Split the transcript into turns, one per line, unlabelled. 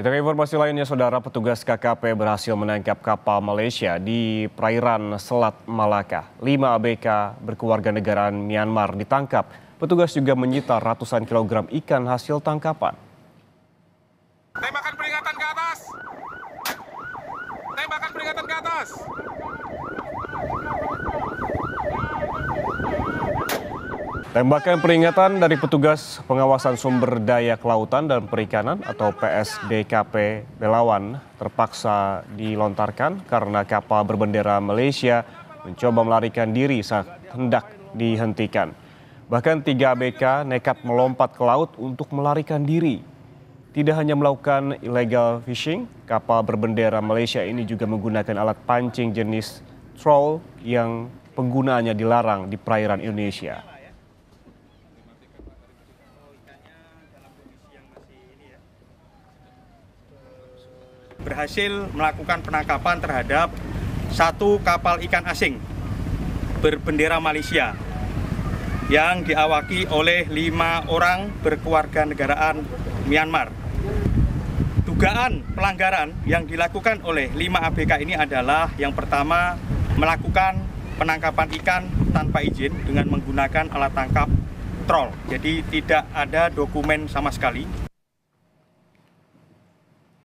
Kita ke informasi lainnya, saudara petugas KKP berhasil menangkap kapal Malaysia di perairan Selat Malaka. Lima ABK berkeluarga negaraan Myanmar ditangkap. Petugas juga menyita ratusan kilogram ikan hasil tangkapan. Tembakan peringatan ke atas! Tembakan peringatan ke atas! Tembakan peringatan dari petugas pengawasan sumber daya kelautan dan perikanan atau PSDKP Belawan terpaksa dilontarkan karena kapal berbendera Malaysia mencoba melarikan diri saat hendak dihentikan. Bahkan tiga ABK nekat melompat ke laut untuk melarikan diri. Tidak hanya melakukan illegal fishing, kapal berbendera Malaysia ini juga menggunakan alat pancing jenis troll yang penggunaannya dilarang di perairan Indonesia.
berhasil melakukan penangkapan terhadap satu kapal ikan asing berbendera Malaysia yang diawaki oleh lima orang berkeluarga negaraan Myanmar. Dugaan pelanggaran yang dilakukan oleh lima ABK ini adalah yang pertama melakukan penangkapan ikan tanpa izin dengan menggunakan alat tangkap troll. Jadi tidak ada dokumen sama sekali.